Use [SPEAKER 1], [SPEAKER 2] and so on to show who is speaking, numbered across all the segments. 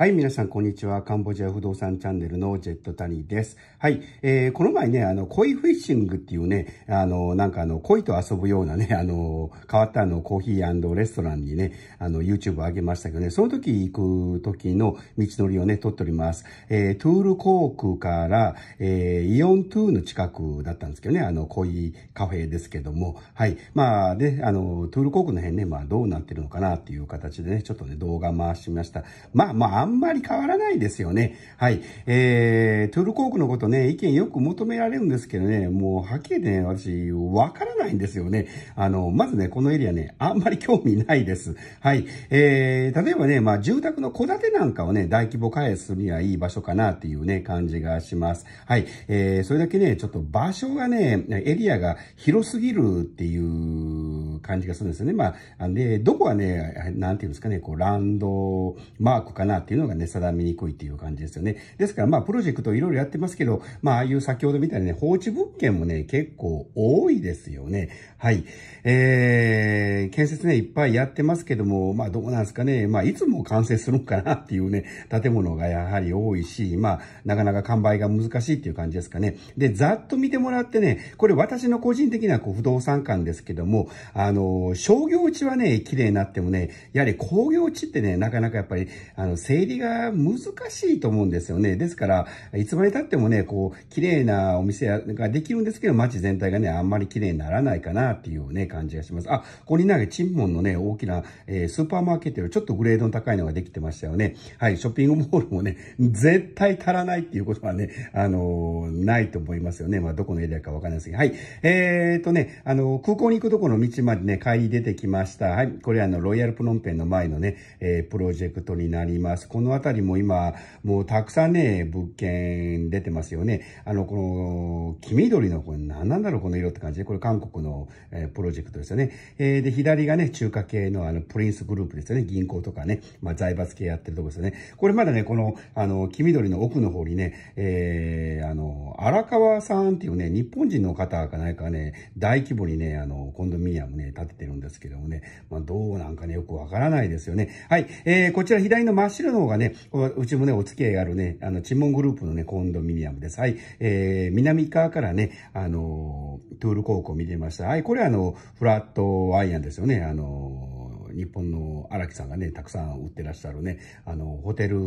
[SPEAKER 1] はい、皆さん、こんにちは。カンボジア不動産チャンネルのジェット谷です。はい、えー、この前ね、あの、恋フィッシングっていうね、あの、なんかあの、恋と遊ぶようなね、あの、変わったあの、コーヒーレストランにね、あの、YouTube を上げましたけどね、その時行く時の道のりをね、撮っております。えー、トゥール航空から、えー、イオントゥーの近くだったんですけどね、あの、恋カフェですけども、はい、まあ、で、あの、トゥール航空の辺ね、まあ、どうなってるのかなっていう形でね、ちょっとね、動画回しました。まあまあんまり変わらないですよね。はい。えー、トゥルコークのことね、意見よく求められるんですけどね、もうはっきりね、私、わからないないんですよね。あの、まずね、このエリアね、あんまり興味ないです。はい。えー、例えばね、まあ、住宅の戸建てなんかをね、大規模開発するにはいい場所かなっていうね、感じがします。はい。えー、それだけね、ちょっと場所がね、エリアが広すぎるっていう感じがするんですよね。まあ、で、どこはね、なんていうんですかね、こう、ランドマークかなっていうのがね、定めにくいっていう感じですよね。ですから、まあ、プロジェクトいろいろやってますけど、まあ、ああいう先ほどみたいね、放置物件もね、結構多いですよね。ね。はい。えー、建設ね、いっぱいやってますけども、まあどうなんですかね。まあいつも完成するのかなっていうね、建物がやはり多いし、まあなかなか完売が難しいっていう感じですかね。で、ざっと見てもらってね、これ私の個人的なこう不動産館ですけども、あの、商業地はね、綺麗になってもね、やはり工業地ってね、なかなかやっぱり、あの、整理が難しいと思うんですよね。ですから、いつまで経ってもね、こう、綺麗なお店ができるんですけど、街全体がね、あんまり綺麗にならないかなっていうね、感じがします。あ、ここになんか、チンモンのね、大きな、えー、スーパーマーケットよりちょっとグレードの高いのができてましたよね。はい、ショッピングモールもね、絶対足らないっていうことはね、あのー、ないと思いますよね。まあ、どこのエリアかわかんないですけど。はい。えー、とね、あのー、空港に行くとこの道までね、帰り出てきました。はい。これあの、ロイヤルプノンペンの前のね、えー、プロジェクトになります。この辺りも今、もうたくさんね、物件出てますよね。あの、この、黄緑の、これ何なんだろう、この色って感じで、これ韓国この、えプロジェクトですよね。えで、左がね、中華系のあの、プリンスグループですよね。銀行とかね、まあ、財閥系やってるとこですよね。これまだね、この、あの、黄緑の奥の方にね、えー、あの、荒川さんっていうね、日本人の方かないかね、大規模にね、あの、コンドミニアムね、建ててるんですけどもね、まあ、どうなんかね、よくわからないですよね。はい、えー、こちら左の真っ白の方がね、うちもね、お付き合いがあるね、あの、チモグループのね、コンドミニアムです。はい、えー、南側からね、あの、トゥール高校見てました。はい、これはあの、フラットアイアンですよね。あの、日本の荒木さんがね、たくさん売ってらっしゃるね、あの、ホテル、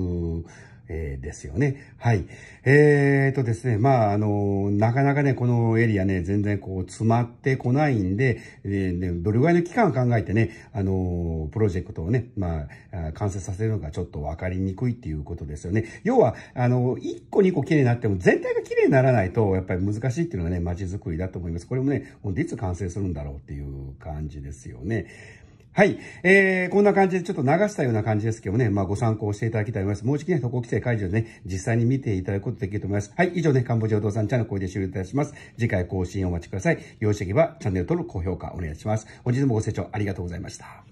[SPEAKER 1] えー、ですよね。はい。えー、とですね、まあ、あの、なかなかね、このエリアね、全然こう、詰まってこないんで、えー、ね、どれぐらいの期間を考えてね、あの、プロジェクトをね、まあ、完成させるのがちょっと分かりにくいっていうことですよね。要は、あの、1個2個綺麗になっても、全体が綺麗にならないと、やっぱり難しいっていうのがね、街づくりだと思います。これもね、ほんいつ完成するんだろうっていう感じですよね。はい。えー、こんな感じでちょっと流したような感じですけどね、まあご参考していただきたいと思います。もう一気ね、渡航規制解除でね、実際に見ていただくことできると思います。はい。以上ね、カンボジアお父さんチャンネルこれで終了いたします。次回更新お待ちください。よろしければチャンネル登録、高評価お願いします。本日もご清聴ありがとうございました。